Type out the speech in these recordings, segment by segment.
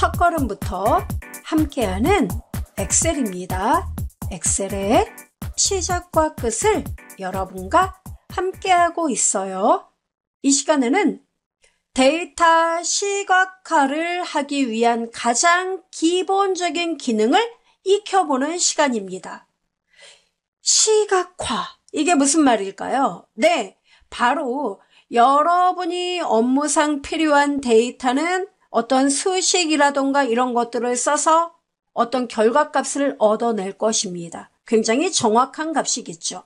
첫 걸음부터 함께하는 엑셀입니다. 엑셀의 시작과 끝을 여러분과 함께하고 있어요. 이 시간에는 데이터 시각화를 하기 위한 가장 기본적인 기능을 익혀보는 시간입니다. 시각화. 이게 무슨 말일까요? 네, 바로 여러분이 업무상 필요한 데이터는 어떤 수식이라던가 이런 것들을 써서 어떤 결과값을 얻어낼 것입니다. 굉장히 정확한 값이겠죠.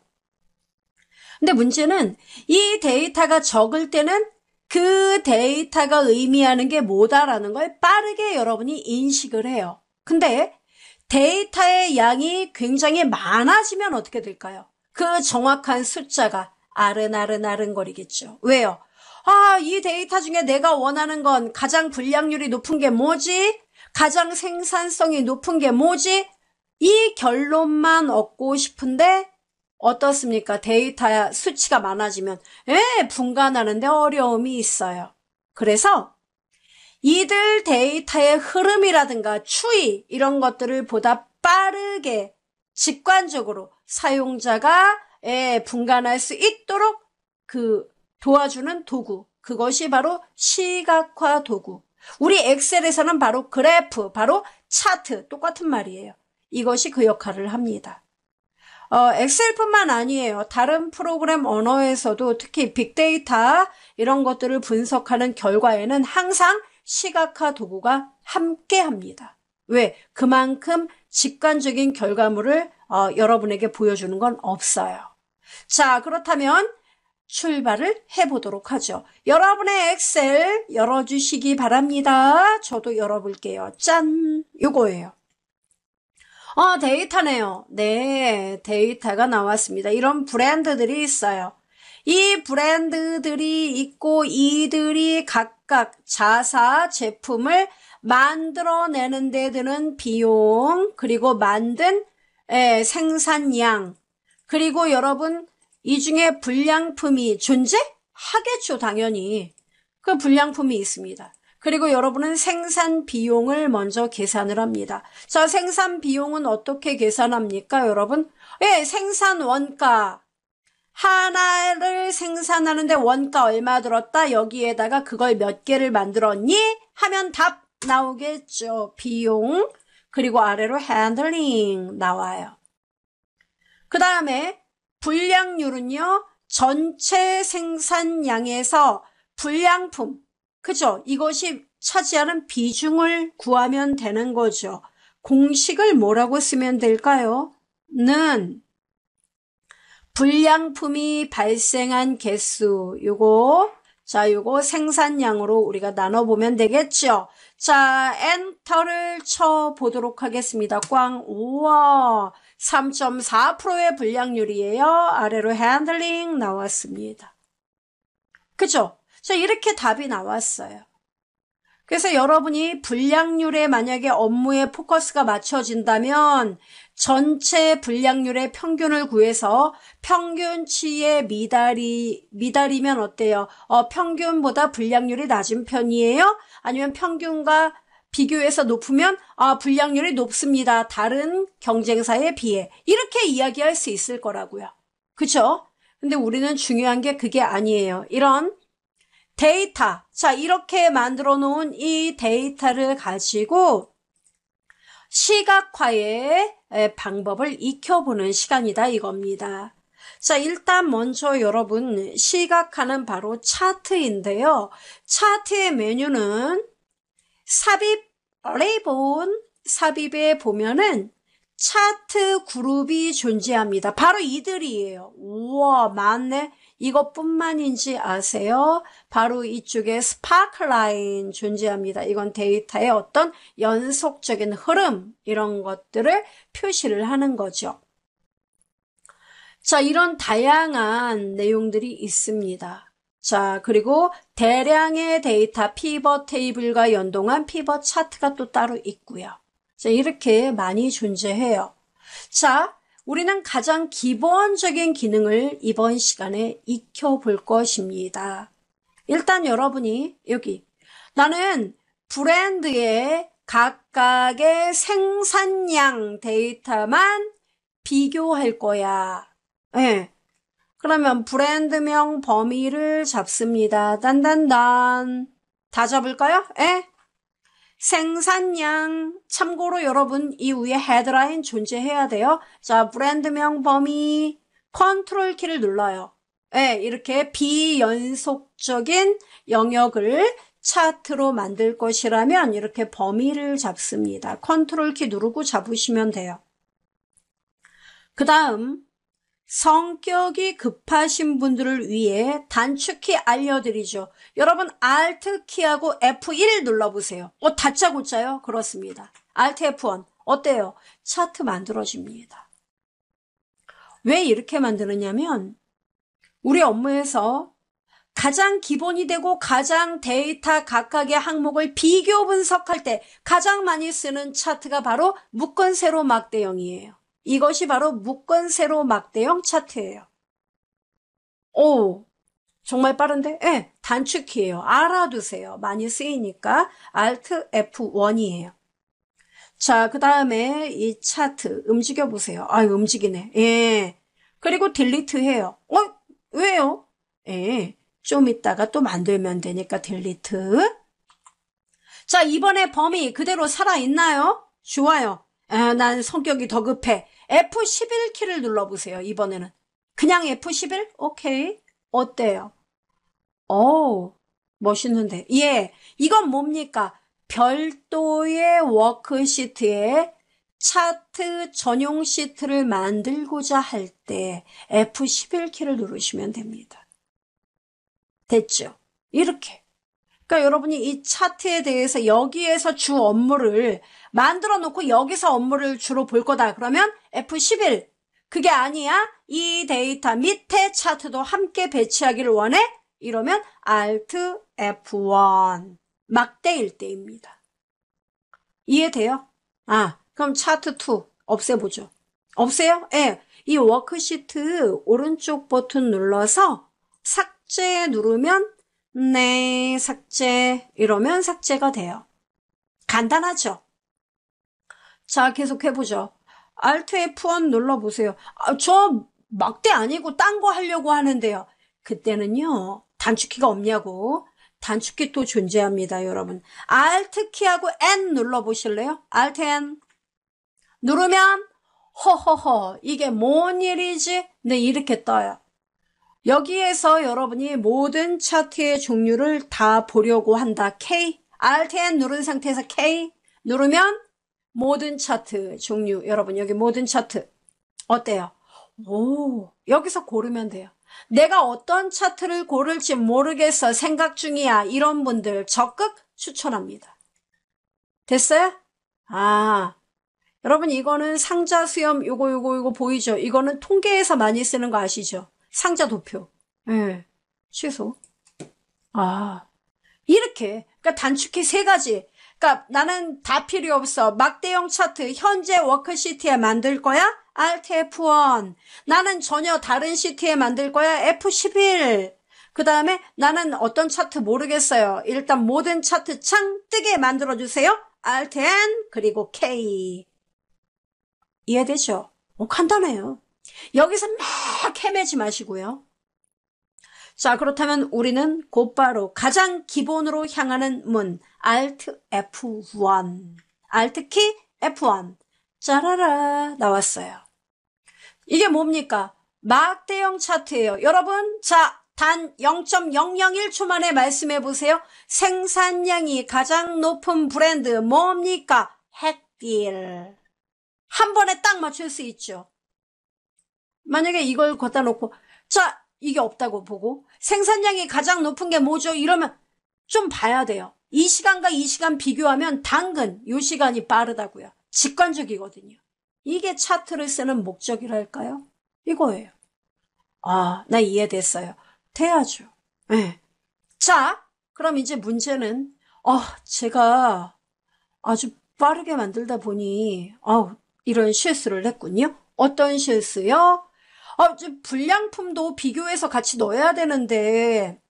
근데 문제는 이 데이터가 적을 때는 그 데이터가 의미하는 게 뭐다라는 걸 빠르게 여러분이 인식을 해요. 근데 데이터의 양이 굉장히 많아지면 어떻게 될까요? 그 정확한 숫자가 아른아른아른거리겠죠. 왜요? 아, 이 데이터 중에 내가 원하는 건 가장 불량률이 높은 게 뭐지? 가장 생산성이 높은 게 뭐지? 이 결론만 얻고 싶은데 어떻습니까? 데이터 수치가 많아지면 에 예, 분간하는데 어려움이 있어요. 그래서 이들 데이터의 흐름이라든가 추이 이런 것들을 보다 빠르게 직관적으로 사용자가 예, 분간할 수 있도록 그 도와주는 도구. 그것이 바로 시각화 도구. 우리 엑셀에서는 바로 그래프, 바로 차트, 똑같은 말이에요. 이것이 그 역할을 합니다. 어, 엑셀뿐만 아니에요. 다른 프로그램 언어에서도 특히 빅데이터 이런 것들을 분석하는 결과에는 항상 시각화 도구가 함께 합니다. 왜? 그만큼 직관적인 결과물을 어, 여러분에게 보여주는 건 없어요. 자, 그렇다면 출발을 해보도록 하죠. 여러분의 엑셀 열어주시기 바랍니다. 저도 열어볼게요. 짠! 요거예요. 어, 데이터네요. 네, 데이터가 나왔습니다. 이런 브랜드들이 있어요. 이 브랜드들이 있고 이들이 각각 자사 제품을 만들어내는 데 드는 비용 그리고 만든 예, 생산량 그리고 여러분 이 중에 불량품이 존재하겠죠, 당연히. 그 불량품이 있습니다. 그리고 여러분은 생산 비용을 먼저 계산을 합니다. 저 생산 비용은 어떻게 계산합니까, 여러분? 예, 생산 원가. 하나를 생산하는데 원가 얼마 들었다? 여기에다가 그걸 몇 개를 만들었니? 하면 답 나오겠죠. 비용. 그리고 아래로 handling 나와요. 그 다음에 불량률은요. 전체 생산량에서 불량품, 그죠? 이것이 차지하는 비중을 구하면 되는 거죠. 공식을 뭐라고 쓰면 될까요? 는 불량품이 발생한 개수, 요거, 자, 요거 생산량으로 우리가 나눠보면 되겠죠. 자, 엔터를 쳐보도록 하겠습니다. 꽝, 우와, 3.4%의 불량률이에요. 아래로 핸들링 나왔습니다. 그죠? 자, 이렇게 답이 나왔어요. 그래서 여러분이 불량률에 만약에 업무에 포커스가 맞춰진다면 전체 불량률의 평균을 구해서 평균치에 미달이 미달이면 어때요? 어, 평균보다 불량률이 낮은 편이에요? 아니면 평균과 비교해서 높으면 아 불량률이 높습니다. 다른 경쟁사에 비해 이렇게 이야기할 수 있을 거라고요. 그렇죠? 근데 우리는 중요한 게 그게 아니에요. 이런 데이터 자 이렇게 만들어 놓은 이 데이터를 가지고 시각화의 방법을 익혀보는 시간이다 이겁니다. 자, 일단 먼저 여러분 시각화는 바로 차트인데요. 차트의 메뉴는 삽입 레이본 삽입에 보면은 차트 그룹이 존재합니다. 바로 이들이에요. 우와, 많네. 이것뿐만인지 아세요? 바로 이쪽에 스파클라인 존재합니다. 이건 데이터의 어떤 연속적인 흐름, 이런 것들을 표시를 하는 거죠. 자, 이런 다양한 내용들이 있습니다. 자, 그리고 대량의 데이터 피벗 테이블과 연동한 피벗 차트가 또 따로 있고요. 자, 이렇게 많이 존재해요. 자, 우리는 가장 기본적인 기능을 이번 시간에 익혀볼 것입니다. 일단 여러분이 여기 나는 브랜드의 각각의 생산량 데이터만 비교할 거야. 예. 네. 그러면 브랜드명 범위를 잡습니다. 단단단. 다 잡을까요? 에? 예? 생산량. 참고로 여러분 이 위에 헤드라인 존재해야 돼요. 자, 브랜드명 범위 컨트롤 키를 눌러요. 예, 이렇게 비연속적인 영역을 차트로 만들 것이라면 이렇게 범위를 잡습니다. 컨트롤 키 누르고 잡으시면 돼요. 그 다음 성격이 급하신 분들을 위해 단축키 알려드리죠. 여러분 Alt키하고 F1 눌러보세요. 어, 다짜고짜요? 그렇습니다. Alt F1 어때요? 차트 만들어집니다. 왜 이렇게 만드느냐면 우리 업무에서 가장 기본이 되고 가장 데이터 각각의 항목을 비교 분석할 때 가장 많이 쓰는 차트가 바로 묶은 세로 막대형이에요. 이것이 바로 묶은세로 막대형 차트예요. 오, 정말 빠른데? 예, 네, 단축키예요. 알아두세요. 많이 쓰이니까 Alt F1이에요. 자, 그 다음에 이 차트 움직여 보세요. 아, 움직이네. 예. 그리고 딜리트 해요. 어? 왜요? 예. 좀있다가또 만들면 되니까 딜리트. 자, 이번에 범위 그대로 살아있나요? 좋아요. 아, 난 성격이 더 급해. F11 키를 눌러보세요. 이번에는. 그냥 F11? 오케이. 어때요? 어우, 멋있는데. 예, 이건 뭡니까? 별도의 워크시트에 차트 전용 시트를 만들고자 할 때 F11키를 누르시면 됩니다. 됐죠? 이렇게. 그러니까 여러분이 이 차트에 대해서 여기에서 주 업무를 만들어 놓고 여기서 업무를 주로 볼 거다. 그러면 F11 그게 아니야. 이 데이터 밑에 차트도 함께 배치하기를 원해. 이러면 Alt F1 막대일 때입니다. 이해돼요? 아, 그럼 차트 2 없애보죠. 없애요? 예. 네. 이 워크시트 오른쪽 버튼 눌러서 삭제 누르면 네, 삭제. 이러면 삭제가 돼요. 간단하죠? 자, 계속 해보죠. Alt F1 눌러보세요. 아, 저 막대 아니고 딴 거 하려고 하는데요. 그때는요, 단축키가 없냐고. 단축키 또 존재합니다, 여러분. Alt 키하고 N 눌러보실래요? Alt N. 누르면, 허허허, 이게 뭔 일이지? 네, 이렇게 떠요. 여기에서 여러분이 모든 차트의 종류를 다 보려고 한다. K, Alt 누른 상태에서 K 누르면 모든 차트 종류, 여러분 여기 모든 차트 어때요? 오, 여기서 고르면 돼요. 내가 어떤 차트를 고를지 모르겠어 생각 중이야 이런 분들 적극 추천합니다. 됐어요? 아, 여러분 이거는 상자 수염 요거 요거 요거 보이죠? 이거는 통계에서 많이 쓰는 거 아시죠? 상자 도표. 예. 취소. 아. 이렇게. 그니까 단축키 세 가지. 그러니까 나는 다 필요 없어. 막대형 차트 현재 워크시트에 만들 거야? Alt F1. 나는 전혀 다른 시트에 만들 거야? F11. 그 다음에 나는 어떤 차트 모르겠어요. 일단 모든 차트 창 뜨게 만들어주세요. Alt N 그리고 K. 이해되죠? 어, 간단해요. 여기서 막 헤매지 마시고요. 자 그렇다면 우리는 곧바로 가장 기본으로 향하는 문 Alt F1 Alt 키 F1 짜라라 나왔어요. 이게 뭡니까? 막대형 차트예요. 여러분 자단 0.001초 만에 말씀해 보세요. 생산량이 가장 높은 브랜드 뭡니까? 핵딜. 한 번에 딱 맞출 수 있죠. 만약에 이걸 갖다 놓고 자 이게 없다고 보고 생산량이 가장 높은 게 뭐죠? 이러면 좀 봐야 돼요. 이 시간과 이 시간 비교하면 당근 요 시간이 빠르다고요. 직관적이거든요. 이게 차트를 쓰는 목적이랄까요? 이거예요. 아, 나 이해됐어요. 돼야죠. 네. 자, 그럼 이제 문제는 아, 제가 아주 빠르게 만들다 보니 아, 이런 실수를 했군요. 어떤 실수요? 아, 불량품도 비교해서 같이 넣어야 되는데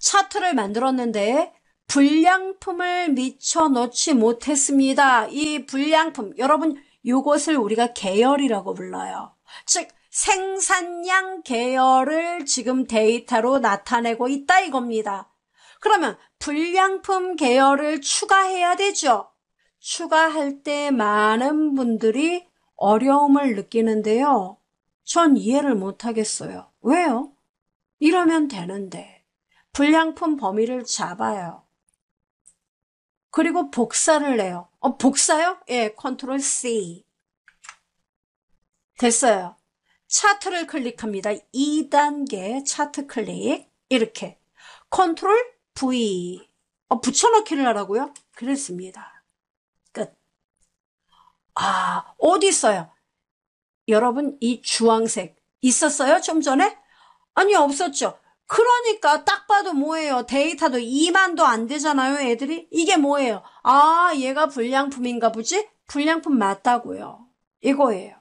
차트를 만들었는데 불량품을 미쳐 넣지 못했습니다. 이 불량품 여러분 이것을 우리가 계열이라고 불러요. 즉 생산량 계열을 지금 데이터로 나타내고 있다 이겁니다. 그러면 불량품 계열을 추가해야 되죠. 추가할 때 많은 분들이 어려움을 느끼는데요. 전 이해를 못하겠어요. 왜요? 이러면 되는데. 불량품 범위를 잡아요. 그리고 복사를 해요. 어, 복사요? 예, 컨트롤 C. 됐어요. 차트를 클릭합니다. 2단계 차트 클릭. 이렇게. 컨트롤 V. 어, 붙여넣기를 하라고요? 그랬습니다. 끝. 아, 어디 있어요? 여러분 이 주황색 있었어요? 좀 전에? 아니 없었죠. 그러니까 딱 봐도 뭐예요? 데이터도 2만도 안 되잖아요, 애들이? 이게 뭐예요? 아, 얘가 불량품인가 보지? 불량품 맞다고요. 이거예요.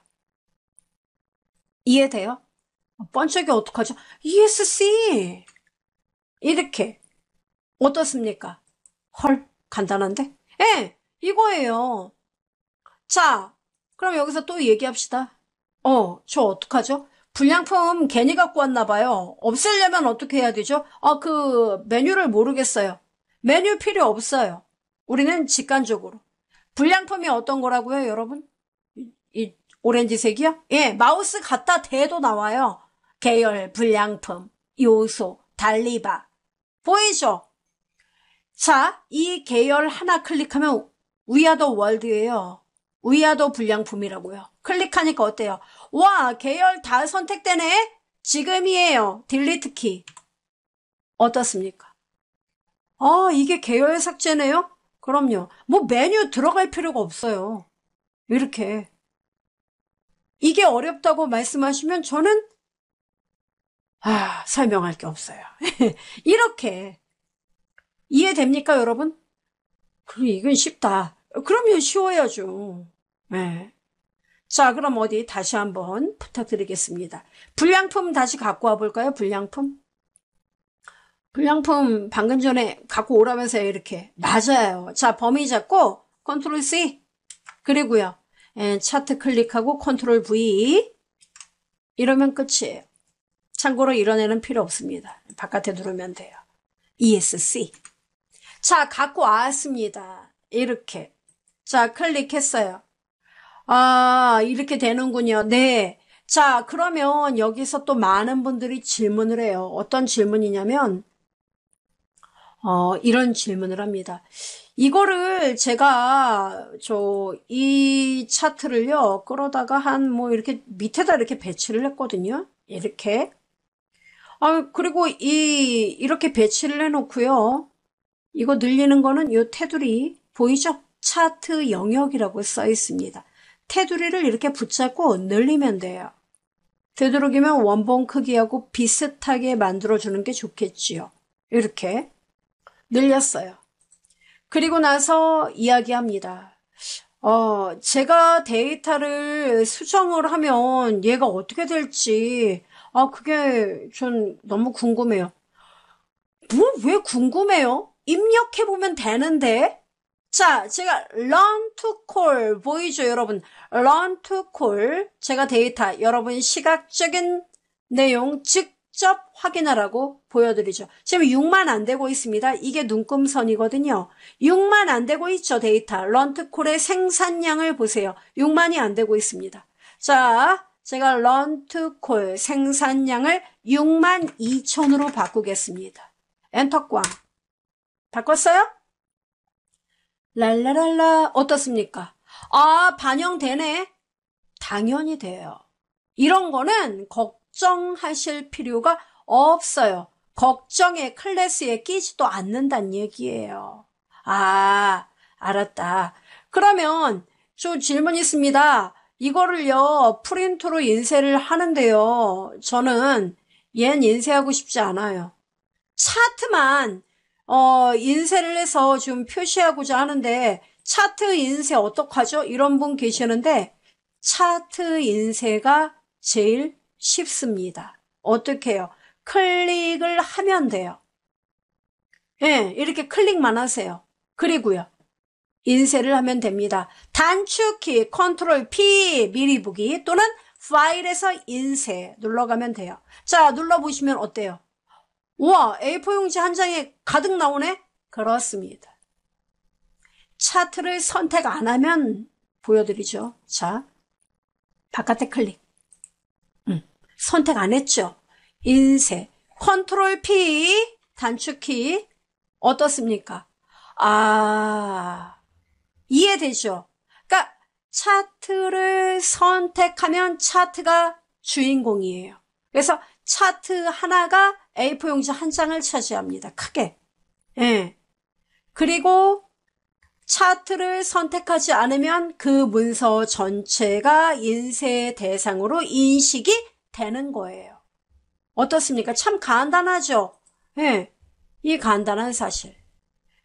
이해돼요? 번쩍이 어떡하죠? ESC! 이렇게. 어떻습니까? 헐, 간단한데? 예, 이거예요. 자, 그럼 여기서 또 얘기합시다. 어, 저 어떡하죠? 불량품 괜히 갖고 왔나 봐요. 없애려면 어떻게 해야 되죠? 아, 그 메뉴를 모르겠어요. 메뉴 필요 없어요. 우리는 직관적으로. 불량품이 어떤 거라고요, 여러분? 이, 이 오렌지색이요? 예, 마우스 갖다 대도 나와요. 계열, 불량품, 요소, 달리바. 보이죠? 자, 이 계열 하나 클릭하면 위아더 월드예요. 위아도 불량품이라고요. 클릭하니까 어때요? 와 계열 다 선택되네? 지금이에요. 딜리트 키. 어떻습니까? 아 이게 계열 삭제네요? 그럼요. 뭐 메뉴 들어갈 필요가 없어요. 이렇게. 이게 어렵다고 말씀하시면 저는 아, 설명할 게 없어요. 이렇게 이해됩니까, 여러분? 그럼 이건 쉽다. 그러면 쉬워야죠. 네. 자, 그럼 어디 다시 한번 부탁드리겠습니다. 불량품 다시 갖고 와볼까요? 불량품? 불량품 방금 전에 갖고 오라면서 이렇게. 맞아요. 자, 범위 잡고 컨트롤 C. 그리고요. 예, 차트 클릭하고 컨트롤 V. 이러면 끝이에요. 참고로 이런 애는 필요 없습니다. 바깥에 누르면 돼요. ESC. 자, 갖고 왔습니다. 이렇게. 자, 클릭했어요. 아, 이렇게 되는군요. 네. 자, 그러면 여기서 또 많은 분들이 질문을 해요. 어떤 질문이냐면, 어, 이런 질문을 합니다. 이거를 제가 저 이 차트를요 끌어다가 한 뭐 이렇게 밑에다 이렇게 배치를 했거든요 이렇게 아 그리고 이 이렇게 배치를 해 놓고요 이거 늘리는 거는 요 테두리 보이죠 차트 영역이라고 써 있습니다 테두리를 이렇게 붙잡고 늘리면 돼요. 되도록이면 원본 크기하고 비슷하게 만들어주는 게 좋겠지요. 이렇게 늘렸어요. 그리고 나서 이야기합니다. 어, 제가 데이터를 수정을 하면 얘가 어떻게 될지, 아, 그게 전 너무 궁금해요. 뭐, 왜 궁금해요? 입력해보면 되는데? 자, 제가 learn to call 보이죠, 여러분? learn to call 제가 데이터, 여러분 시각적인 내용 직접 확인하라고 보여드리죠. 지금 6만 안 되고 있습니다. 이게 눈금선이거든요. 6만 안 되고 있죠, 데이터. learn to call의 생산량을 보세요. 6만이 안 되고 있습니다. 자, 제가 learn to call 생산량을 6만 2천으로 바꾸겠습니다. 엔터꽝. 바꿨어요? 랄라랄라 어떻습니까? 아, 반영되네. 당연히 돼요. 이런 거는 걱정하실 필요가 없어요. 걱정의 클래스에 끼지도 않는단 얘기예요. 아, 알았다. 그러면 저 질문 있습니다. 이거를요, 프린트로 인쇄를 하는데요. 저는 얜 인쇄하고 싶지 않아요. 차트만 어, 인쇄를 해서 지금 표시하고자 하는데 차트 인쇄 어떡하죠? 이런 분 계시는데 차트 인쇄가 제일 쉽습니다. 어떻게 해요? 클릭을 하면 돼요. 예, 네, 이렇게 클릭만 하세요. 그리고요. 인쇄를 하면 됩니다. 단축키 컨트롤 P 미리 보기 또는 파일에서 인쇄 눌러가면 돼요. 자, 눌러보시면 어때요? 우와 A4 용지 한 장에 가득 나오네? 그렇습니다. 차트를 선택 안 하면 보여드리죠. 자 바깥에 클릭 음, 선택 안 했죠. 인쇄 컨트롤 P 단축키 어떻습니까? 아 이해되죠? 그러니까 차트를 선택하면 차트가 주인공이에요. 그래서 차트 하나가 A4 용지 한 장을 차지합니다. 크게. 예. 그리고 차트를 선택하지 않으면 그 문서 전체가 인쇄 대상으로 인식이 되는 거예요. 어떻습니까? 참 간단하죠? 예. 이 간단한 사실.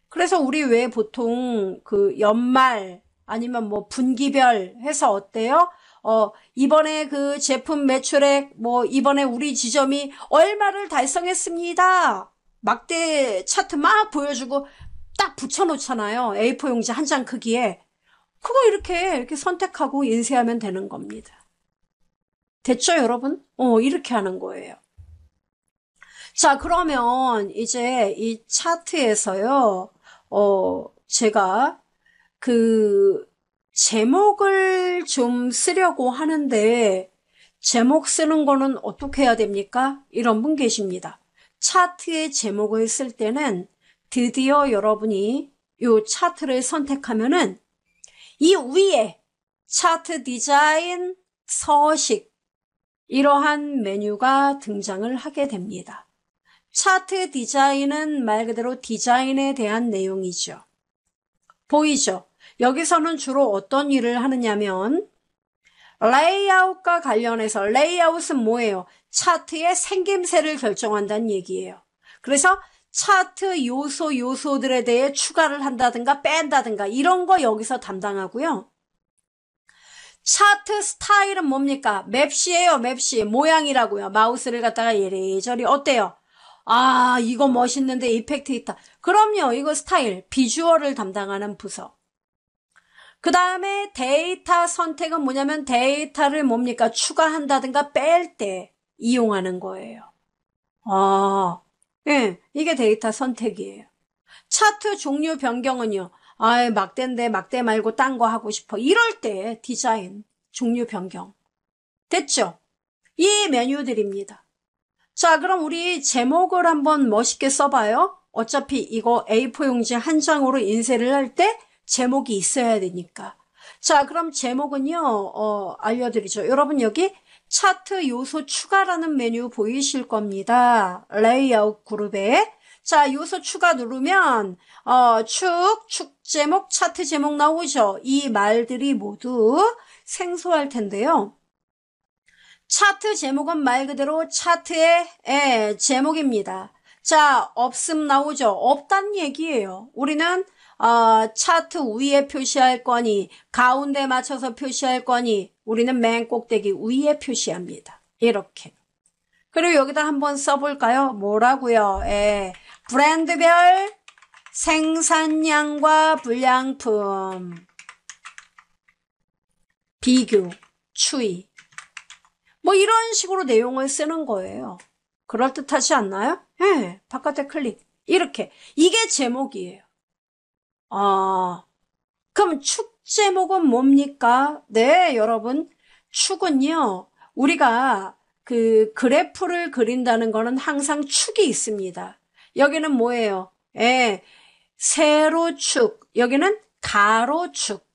그래서 우리 왜 보통 그 연말 아니면 뭐 분기별 해서 어때요? 어, 이번에 그 제품 매출액, 뭐, 이번에 우리 지점이 얼마를 달성했습니다. 막대 차트 막 보여주고 딱 붙여놓잖아요. A4 용지 한 장 크기에. 그거 이렇게, 이렇게 선택하고 인쇄하면 되는 겁니다. 됐죠, 여러분? 어, 이렇게 하는 거예요. 자, 그러면 이제 이 차트에서요, 어, 제가 그 제목을 좀 쓰려고 하는데 제목 쓰는 거는 어떻게 해야 됩니까? 이런 분 계십니다. 차트의 제목을 쓸 때는 드디어 여러분이 이 차트를 선택하면은 이 위에 차트 디자인 서식 이러한 메뉴가 등장을 하게 됩니다. 차트 디자인은 말 그대로 디자인에 대한 내용이죠. 보이죠? 여기서는 주로 어떤 일을 하느냐면 레이아웃과 관련해서 레이아웃은 뭐예요? 차트의 생김새를 결정한다는 얘기예요. 그래서 차트 요소 요소들에 대해 추가를 한다든가 뺀다든가 이런 거 여기서 담당하고요. 차트 스타일은 뭡니까? 맵시예요, 맵시. 모양이라고요. 마우스를 갖다가 예리저리 어때요? 아, 이거 멋있는데 이펙트 있다. 그럼요, 이거 스타일, 비주얼을 담당하는 부서. 그 다음에 데이터 선택은 뭐냐면 데이터를 뭡니까? 추가한다든가 뺄 때 이용하는 거예요. 아, 예, 이게 데이터 선택이에요. 차트 종류 변경은요. 아 막대인데 막대 말고 딴 거 하고 싶어. 이럴 때 디자인, 종류 변경. 됐죠? 이 메뉴들입니다. 자, 그럼 우리 제목을 한번 멋있게 써봐요. 어차피 이거 A4 용지 한 장으로 인쇄를 할때 제목이 있어야 되니까. 자, 그럼 제목은요, 어, 알려드리죠. 여러분 여기 차트 요소 추가라는 메뉴 보이실 겁니다. 레이아웃 그룹에. 자, 요소 추가 누르면, 어, 축, 축 제목, 차트 제목 나오죠. 이 말들이 모두 생소할 텐데요. 차트 제목은 말 그대로 차트의 예, 제목입니다. 자, 없음 나오죠. 없단 얘기예요. 우리는 어, 차트 위에 표시할 거니 가운데 맞춰서 표시할 거니 우리는 맨 꼭대기 위에 표시합니다. 이렇게. 그리고 여기다 한번 써볼까요? 뭐라고요? 예, 브랜드별 생산량과 불량품 비교, 추이 뭐 이런 식으로 내용을 쓰는 거예요. 그럴듯하지 않나요? 예, 바깥에 클릭 이렇게 이게 제목이에요. 아, 그럼 축 제목은 뭡니까? 네, 여러분. 축은요, 우리가 그 그래프를 그린다는 거는 항상 축이 있습니다. 여기는 뭐예요? 예, 세로축. 여기는 가로축.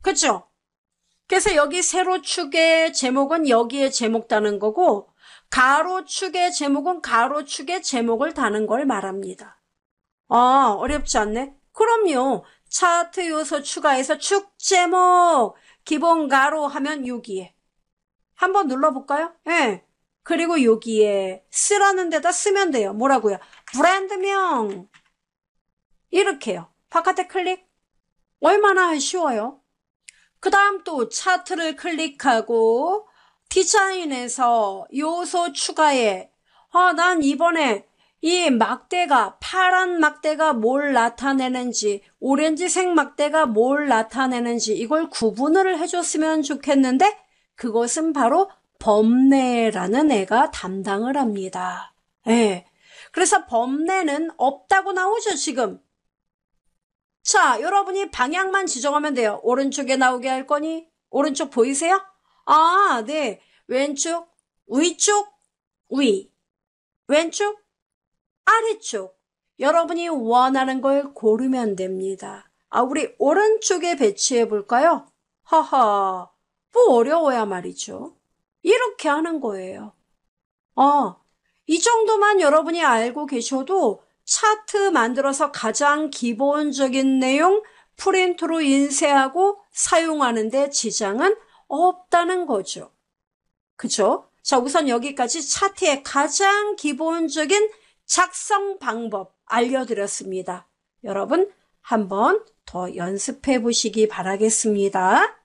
그죠? 그래서 여기 세로축의 제목은 여기에 제목 다는 거고, 가로축의 제목은 가로축의 제목을 다는 걸 말합니다. 아, 어렵지 않네? 그럼요. 차트 요소 추가해서 축 제목 기본가로 하면 여기에 한번 눌러볼까요? 예. 그리고 여기에 쓰라는 데다 쓰면 돼요. 뭐라고요? 브랜드명 이렇게요. 바깥에 클릭 얼마나 쉬워요? 그 다음 또 차트를 클릭하고 디자인에서 요소 추가에 아, 난 이번에 이 막대가 파란 막대가 뭘 나타내는지 오렌지색 막대가 뭘 나타내는지 이걸 구분을 해줬으면 좋겠는데 그것은 바로 범내라는 애가 담당을 합니다. 예. 그래서 범내는 없다고 나오죠 지금. 자 여러분이 방향만 지정하면 돼요. 오른쪽에 나오게 할 거니 오른쪽 보이세요? 아 네. 왼쪽 위쪽 위 왼쪽 아래쪽 여러분이 원하는 걸 고르면 됩니다. 아, 우리 오른쪽에 배치해 볼까요? 하하, 뭐 어려워야 말이죠. 이렇게 하는 거예요. 어, 아, 이 정도만 여러분이 알고 계셔도 차트 만들어서 가장 기본적인 내용 프린트로 인쇄하고 사용하는데 지장은 없다는 거죠. 그죠? 자, 우선 여기까지 차트의 가장 기본적인 작성 방법 알려드렸습니다. 여러분 한번 더 연습해 보시기 바라겠습니다.